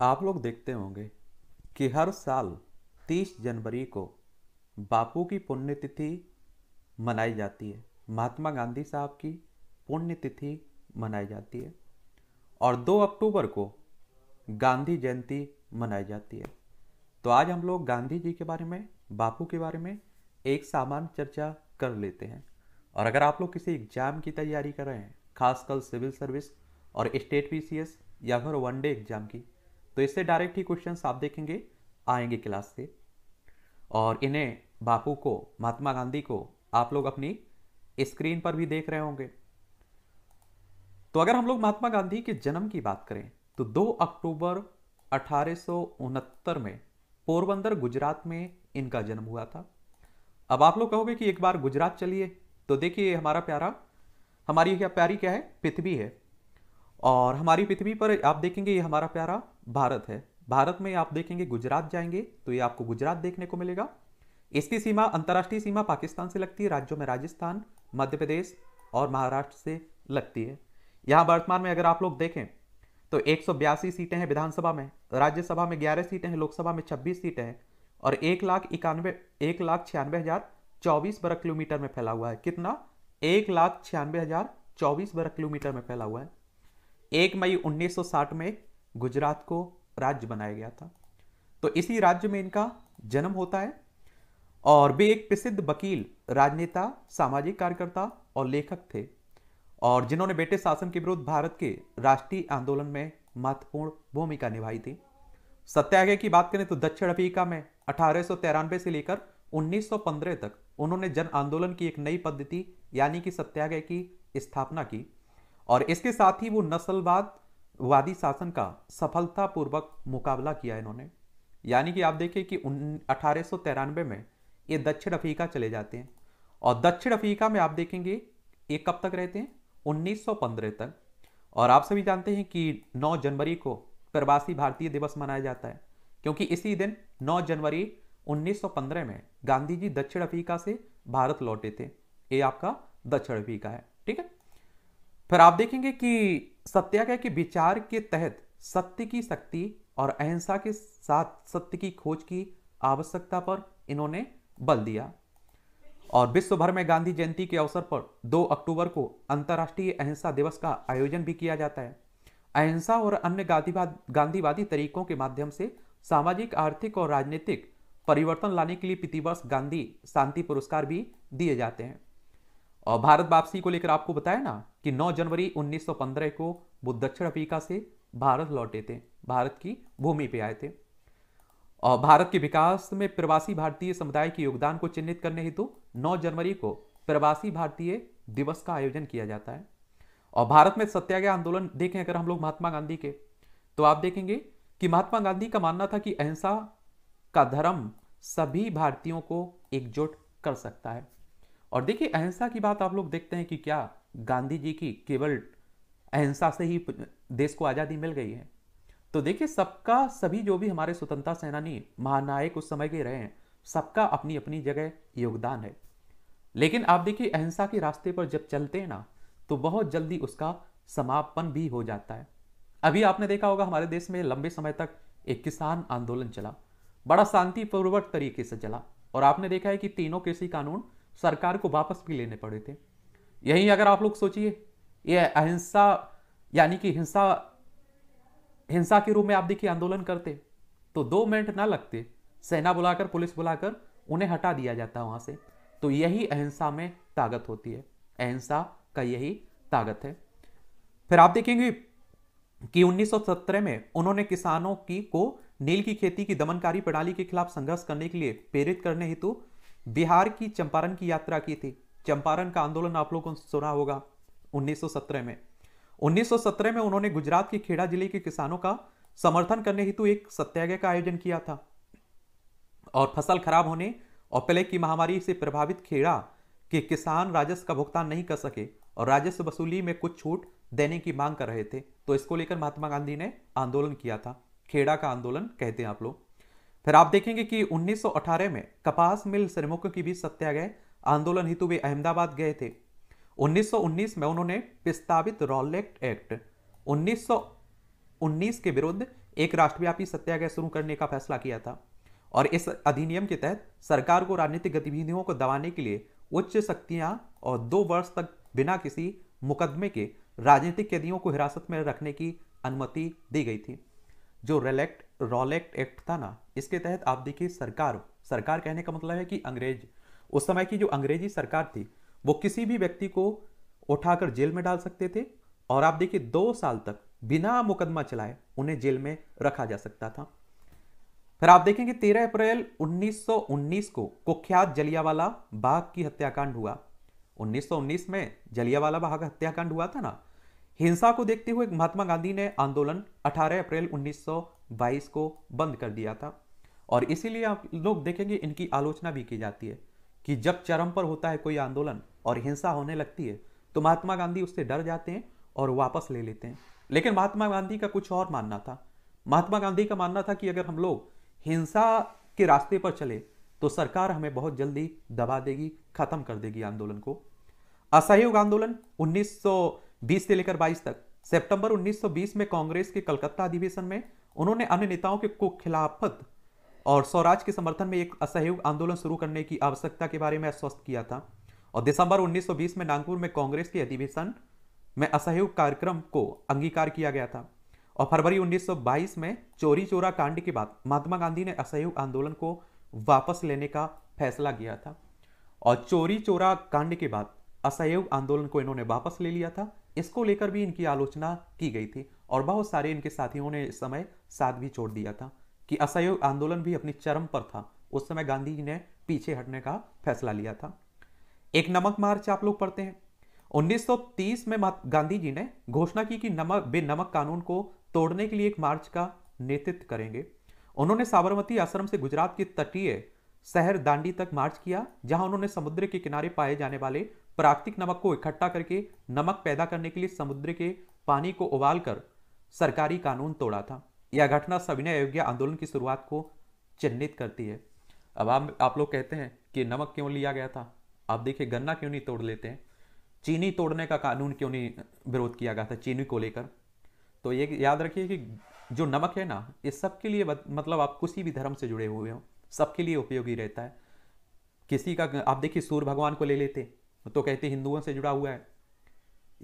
आप लोग देखते होंगे कि हर साल 30 जनवरी को बापू की पुण्यतिथि मनाई जाती है महात्मा गांधी साहब की पुण्यतिथि मनाई जाती है और 2 अक्टूबर को गांधी जयंती मनाई जाती है तो आज हम लोग गांधी जी के बारे में बापू के बारे में एक सामान्य चर्चा कर लेते हैं और अगर आप लोग किसी एग्ज़ाम की तैयारी कर रहे हैं खासकर सिविल सर्विस और स्टेट पीसीएस या फिर वनडे एग्ज़ाम की तो इससे डायरेक्ट ही क्वेश्चन आप देखेंगे आएंगे क्लास से और इन्हें बापू को महात्मा गांधी को आप लोग अपनी स्क्रीन पर भी देख रहे होंगे तो अगर हम लोग महात्मा गांधी के जन्म की बात करें तो 2 अक्टूबर अठारह में पोरबंदर गुजरात में इनका जन्म हुआ था अब आप लोग कहोगे कि एक बार गुजरात चलिए तो देखिए हमारा प्यारा हमारी क्या प्यारी क्या है पृथ्वी है और हमारी पृथ्वी पर आप देखेंगे ये हमारा प्यारा भारत है भारत में आप देखेंगे गुजरात जाएंगे तो ये आपको गुजरात देखने को मिलेगा इसकी सीमा अंतर्राष्ट्रीय सीमा पाकिस्तान से लगती है राज्यों में राजस्थान मध्य प्रदेश और महाराष्ट्र से लगती है यहाँ वर्तमान में अगर आप लोग देखें तो एक सीटें हैं विधानसभा में राज्यसभा में ग्यारह सीटें हैं लोकसभा में छब्बीस सीटें हैं और एक लाख इक्यानवे एक लाख छियानवे हज़ार चौबीस वर्ग किलोमीटर में फैला हुआ है कितना एक लाख छियानवे हज़ार चौबीस वर्ग किलोमीटर में फैला हुआ है एक मई 1960 में गुजरात को राज्य बनाया गया था तो इसी राज्य में इनका जन्म होता है और वे एक प्रसिद्ध वकील राजनेता सामाजिक कार्यकर्ता और लेखक थे और जिन्होंने ब्रिटिश शासन के विरुद्ध भारत के राष्ट्रीय आंदोलन में महत्वपूर्ण भूमिका निभाई थी सत्याग्रह की बात करें तो दक्षिण अफ्रीका में अठारह से लेकर 1915 तक उन्होंने जन आंदोलन की एक नई पद्धति यानी कि सत्याग्रह की स्थापना की और इसके साथ ही वो नस्लवाद वादी शासन का सफलतापूर्वक मुकाबला किया इन्होंने यानी कि आप देखिए कि अठारह में ये दक्षिण अफ्रीका चले जाते हैं और दक्षिण अफ्रीका में आप देखेंगे ये कब तक रहते हैं 1915 तक और आप सभी जानते हैं कि 9 जनवरी को प्रवासी भारतीय दिवस मनाया जाता है क्योंकि इसी दिन 9 जनवरी 1915 में गांधी जी दक्षिण अफ्रीका से भारत लौटे थे ये आपका दक्षिण अफ्रीका है ठीक है फिर आप देखेंगे कि सत्याग्रह के विचार के तहत सत्य की शक्ति और अहिंसा के साथ सत्य की खोज की आवश्यकता पर इन्होंने बल दिया और विश्व भर में गांधी जयंती के अवसर पर 2 अक्टूबर को अंतर्राष्ट्रीय अहिंसा दिवस का आयोजन भी किया जाता है अहिंसा और अन्य गांधीवाद गांधीवादी तरीकों के माध्यम से सामाजिक आर्थिक और राजनीतिक परिवर्तन लाने के लिए प्रतिवर्ष गांधी शांति पुरस्कार भी दिए जाते हैं और भारत वापसी को लेकर आपको बताया ना कि 9 जनवरी 1915 को वो दक्षिण अफ्रीका से भारत लौटे थे भारत की भूमि पे आए थे और भारत के विकास में प्रवासी भारतीय समुदाय के योगदान को चिन्हित करने हेतु तो 9 जनवरी को प्रवासी भारतीय दिवस का आयोजन किया जाता है और भारत में सत्याग्रह आंदोलन देखें अगर हम लोग महात्मा गांधी के तो आप देखेंगे कि महात्मा गांधी का मानना था कि अहिंसा का धर्म सभी भारतीयों को एकजुट कर सकता है और देखिए अहिंसा की बात आप लोग देखते हैं कि क्या गांधी जी की केवल अहिंसा से ही देश को आज़ादी मिल गई है तो देखिए सबका सभी जो भी हमारे स्वतंत्रता सेनानी महानायक उस समय के रहे हैं सबका अपनी अपनी जगह योगदान है लेकिन आप देखिए अहिंसा के रास्ते पर जब चलते हैं ना तो बहुत जल्दी उसका समापन भी हो जाता है अभी आपने देखा होगा हमारे देश में लंबे समय तक एक किसान आंदोलन चला बड़ा शांतिपूर्वक तरीके से चला और आपने देखा है कि तीनों कृषि कानून सरकार को वापस भी लेने पड़े थे यही अगर आप लोग सोचिए ये अहिंसा यानी कि हिंसा हिंसा के रूप में आप देखिए आंदोलन करते तो दो मिनट ना लगते सेना बुलाकर पुलिस बुलाकर उन्हें हटा दिया जाता है वहां से तो यही अहिंसा में ताकत होती है अहिंसा का यही ताकत है फिर आप देखेंगे कि 1917 में उन्होंने किसानों की को नील की खेती की दमनकारी प्रणाली के खिलाफ संघर्ष करने के लिए प्रेरित करने हेतु बिहार की चंपारण की यात्रा की थी चंपारण का आंदोलन आप लोगों को सुना होगा 1917 में 1917 में उन्होंने गुजरात के खेड़ा जिले के किसानों का समर्थन करने हेतु एक सत्याग्रह का आयोजन किया था और फसल खराब होने और पहले की महामारी से प्रभावित खेड़ा के किसान राजस्व का भुगतान नहीं कर सके और राजस्व वसूली में कुछ छूट देने की मांग कर रहे थे तो इसको लेकर महात्मा गांधी ने आंदोलन किया था खेड़ा का आंदोलन कहते हैं आप लोग फिर आप देखेंगे कि 1918 में कपास मिल श्रमिकों के बीच सत्याग्रह आंदोलन हेतु वे अहमदाबाद गए थे 1919 में उन्होंने प्रस्तावित रॉलेक्ट एक्ट 1919 के विरुद्ध एक राष्ट्रव्यापी सत्याग्रह शुरू करने का फैसला किया था और इस अधिनियम के तहत सरकार को राजनीतिक गतिविधियों को दबाने के लिए उच्च शक्तियां और दो वर्ष तक बिना किसी मुकदमे के राजनीतिक कैदियों को हिरासत में रखने की अनुमति दी गई थी जो रेलेक्ट रॉलेक्ट एक्ट था ना इसके तहत आप देखिए सरकार सरकार कहने का मतलब है कि अंग्रेज उस समय की जो अंग्रेजी सरकार थी वो किसी भी व्यक्ति को उठाकर जेल में डाल सकते थे और आप देखिए दो साल तक बिना मुकदमा चलाए उन्हें जेल में रखा जा सकता था फिर आप देखेंगे 13 अप्रैल 1919 को कुख्यात जलियावाला बाग की हत्याकांड हुआ 1919 में जलियावाला बाग हत्याकांड हुआ था ना हिंसा को देखते हुए महात्मा गांधी ने आंदोलन 18 अप्रैल 1922 को बंद कर दिया था और इसीलिए आप लोग देखेंगे इनकी आलोचना भी की जाती है कि जब चरम पर होता है कोई आंदोलन और हिंसा होने लगती है तो महात्मा गांधी उससे डर जाते हैं और वापस ले लेते हैं लेकिन महात्मा गांधी का कुछ और मानना था महात्मा गांधी का मानना था कि अगर हम लोग हिंसा के रास्ते पर चले तो सरकार हमें बहुत जल्दी दबा देगी खत्म कर देगी आंदोलन को असहयोग आंदोलन 1920 से लेकर 22 तक सितंबर 1920 में कांग्रेस के कलकत्ता अधिवेशन में उन्होंने अन्य नेताओं के खिलाफत और स्वराज के समर्थन में एक असहयोग आंदोलन शुरू करने की आवश्यकता के बारे में आश्वस्त किया था और दिसंबर 1920 में नागपुर में कांग्रेस के अधिवेशन में असहयोग कार्यक्रम को अंगीकार किया गया था और फरवरी 1922 में चोरी चोरा कांड के बाद महात्मा गांधी ने असहयोग आंदोलन को वापस लेने का फैसला किया था और चोरी चोरा कांड के बाद असहयोग आंदोलन को इन्होंने वापस ले लिया था इसको लेकर भी इनकी आलोचना की गई थी और बहुत सारे इनके साथियों ने इस समय साथ भी छोड़ दिया था कि असहयोग आंदोलन भी अपनी चरम पर था उस समय गांधी जी ने पीछे हटने का फैसला लिया था एक नमक मार्च आप लोग पढ़ते हैं 1930 में गांधी जी ने घोषणा की कि नमक बेनमक कानून को तोड़ने के लिए एक मार्च का नेतृत्व करेंगे उन्होंने साबरमती आश्रम से गुजरात के तटीय शहर दांडी तक मार्च किया जहां उन्होंने समुद्र के किनारे पाए जाने वाले प्राकृतिक नमक को इकट्ठा करके नमक पैदा करने के लिए समुद्र के पानी को उबालकर सरकारी कानून तोड़ा था यह घटना सविनय अयोग्य आंदोलन की शुरुआत को चिन्हित करती है अब आप आप लोग कहते हैं कि नमक क्यों लिया गया था आप देखिए गन्ना क्यों नहीं तोड़ लेते हैं चीनी तोड़ने का कानून क्यों नहीं विरोध किया गया था चीनी को लेकर तो ये याद रखिए कि जो नमक है ना ये सबके लिए मतलब आप किसी भी धर्म से जुड़े हुए हो सबके लिए उपयोगी रहता है किसी का आप देखिए सूर्य भगवान को ले लेते तो कहते हिंदुओं से जुड़ा हुआ है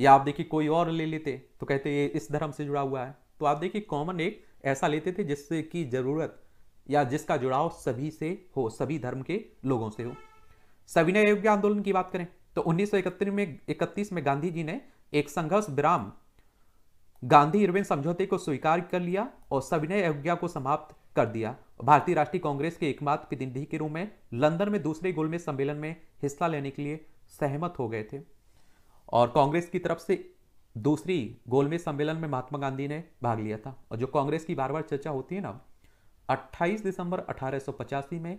या आप देखिए कोई और ले लेते तो कहते ये इस धर्म से जुड़ा हुआ है तो आप देखिए कॉमन एक ऐसा लेते थे जिससे कि जरूरत या जिसका जुड़ाव सभी से हो सभी धर्म के लोगों से हो सविनय अवज्ञा आंदोलन की बात करें तो उन्नीस में इकतीस में गांधी जी ने एक संघर्ष विराम गांधी इरविन समझौते को स्वीकार कर लिया और सविनय अवज्ञा को समाप्त कर दिया भारतीय राष्ट्रीय कांग्रेस के एकमात्र प्रतिनिधि के रूप में लंदन में दूसरे गोलमेज सम्मेलन में हिस्सा लेने के लिए सहमत हो गए थे और कांग्रेस की तरफ से दूसरी गोलमेज सम्मेलन में महात्मा गांधी ने भाग लिया था और जो कांग्रेस की बार बार चर्चा होती है ना 28 दिसंबर अठारह में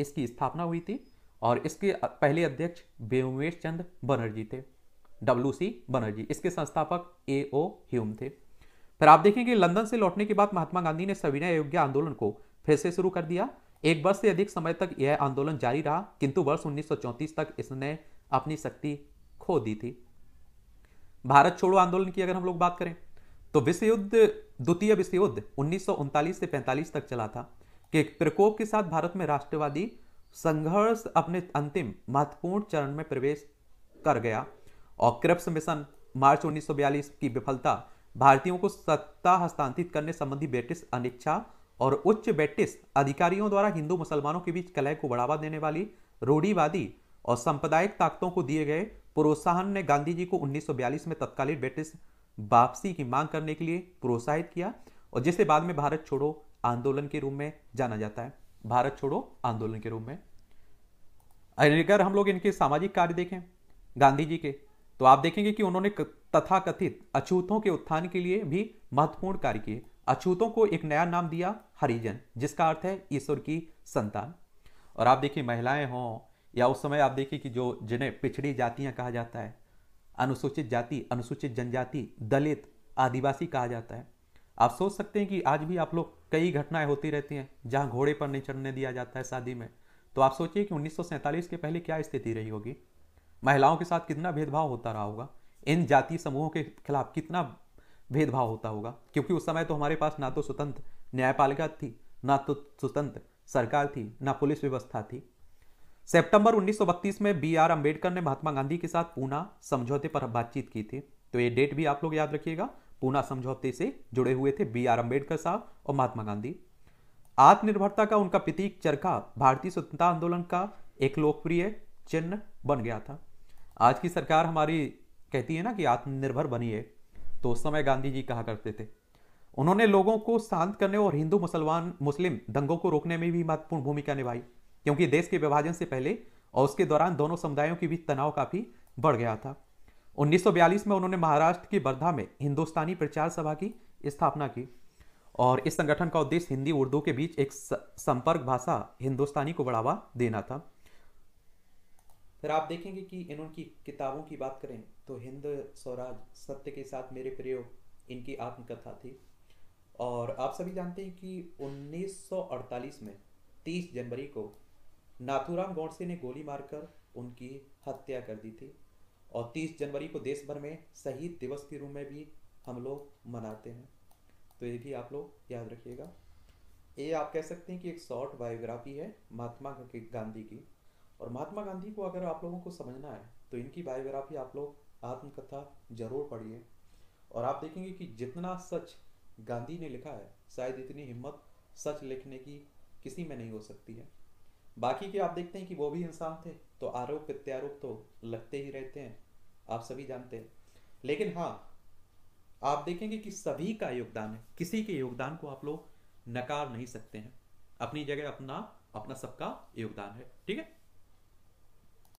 इसकी स्थापना हुई थी और इसके पहले अध्यक्ष व्योमेश चंद बनर्जी थे डब्ल्यू सी बनर्जी इसके संस्थापक ए ओ ह्यूम थे फिर आप देखेंगे लंदन से लौटने के बाद महात्मा गांधी ने सविनय अयोग्य आंदोलन को फिर से शुरू कर दिया एक वर्ष से अधिक समय तक यह आंदोलन जारी रहा किंतु वर्ष 1934 तक इसने अपनी शक्ति खो दी थी भारत छोड़ो आंदोलन की अगर हम लोग बात करें तो विश्व युद्ध द्वितीय विश्व युद्ध उन्नीस से पैंतालीस तक चला था के प्रकोप के साथ भारत में राष्ट्रवादी संघर्ष अपने अंतिम महत्वपूर्ण चरण में प्रवेश कर गया और क्रिप्स मिशन मार्च 1942 की विफलता भारतीयों को सत्ता हस्तांतरित करने संबंधी ब्रिटिश अनिच्छा और उच्च ब्रिटिश अधिकारियों द्वारा हिंदू मुसलमानों के बीच कलह को बढ़ावा देने वाली रूढ़ीवादी और सांप्रदायिक ताकतों को दिए गए प्रोत्साहन ने गांधी जी को 1942 में तत्कालीन ब्रिटिश वापसी की मांग करने के लिए प्रोत्साहित किया और जिसे बाद में भारत छोड़ो आंदोलन के रूप में जाना जाता है भारत छोड़ो आंदोलन के रूप में अगर हम लोग इनके सामाजिक कार्य देखें गांधी जी के तो आप देखेंगे कि उन्होंने तथाकथित अछूतों के उत्थान के लिए भी महत्वपूर्ण कार्य किए अछूतों को एक नया नाम दिया हरिजन जिसका अर्थ है ईश्वर की संतान और आप देखिए महिलाएं हों या उस समय आप देखिए कि जो जिन्हें पिछड़ी जातियां कहा जाता है अनुसूचित जाति अनुसूचित जनजाति दलित आदिवासी कहा जाता है आप सोच सकते हैं कि आज भी आप लोग कई घटनाएं होती रहती हैं जहां घोड़े पर नहीं चढ़ने दिया जाता है शादी में तो आप सोचिए कि उन्नीस के पहले क्या स्थिति रही होगी महिलाओं के साथ कितना भेदभाव होता रहा होगा इन जाति समूहों के खिलाफ कितना भेदभाव होता होगा क्योंकि उस समय तो हमारे पास ना तो स्वतंत्र न्यायपालिका थी ना तो स्वतंत्र सरकार थी ना पुलिस व्यवस्था थी सितंबर 1932 में बी आर अम्बेडकर ने महात्मा गांधी के साथ पूना समझौते पर बातचीत की थी तो ये डेट भी आप लोग याद रखिएगा पूना समझौते से जुड़े हुए थे बी आर अम्बेडकर साहब और महात्मा गांधी आत्मनिर्भरता का उनका प्रतीक चरखा भारतीय स्वतंत्रता आंदोलन का एक लोकप्रिय चिन्ह बन गया था आज की सरकार हमारी कहती है ना कि आत्मनिर्भर बनिए तो उस समय गांधी जी कहा करते थे उन्होंने लोगों को शांत करने और हिंदू मुसलमान मुस्लिम दंगों को रोकने में भी महत्वपूर्ण भूमिका निभाई क्योंकि देश के विभाजन से पहले और उसके दौरान दोनों समुदायों के बीच तनाव काफ़ी बढ़ गया था 1942 में उन्होंने महाराष्ट्र की वर्धा में हिंदुस्तानी प्रचार सभा की स्थापना की और इस संगठन का उद्देश्य हिंदी उर्दू के बीच एक संपर्क भाषा हिंदुस्तानी को बढ़ावा देना था फिर आप देखेंगे कि इन उनकी किताबों की बात करें तो हिंद स्वराज सत्य के साथ मेरे प्रयोग इनकी आत्मकथा थी और आप सभी जानते हैं कि 1948 में 30 जनवरी को नाथूराम गौडसे ने गोली मारकर उनकी हत्या कर दी थी और 30 जनवरी को देश भर में शहीद दिवस के रूप में भी हम लोग मनाते हैं तो ये भी आप लोग याद रखिएगा ये आप कह सकते हैं कि एक शॉर्ट बायोग्राफी है महात्मा गांधी की और महात्मा गांधी को अगर आप लोगों को समझना है तो इनकी बायोग्राफी आप लोग आत्मकथा जरूर पढ़िए और आप देखेंगे कि जितना सच गांधी ने लिखा है शायद इतनी हिम्मत सच लिखने की किसी में नहीं हो सकती है बाकी के आप देखते हैं कि वो भी इंसान थे तो आरोप प्रत्यारोप तो लगते ही रहते हैं आप सभी जानते हैं लेकिन हाँ आप देखेंगे कि सभी का योगदान है किसी के योगदान को आप लोग नकार नहीं सकते हैं अपनी जगह अपना अपना सबका योगदान है ठीक है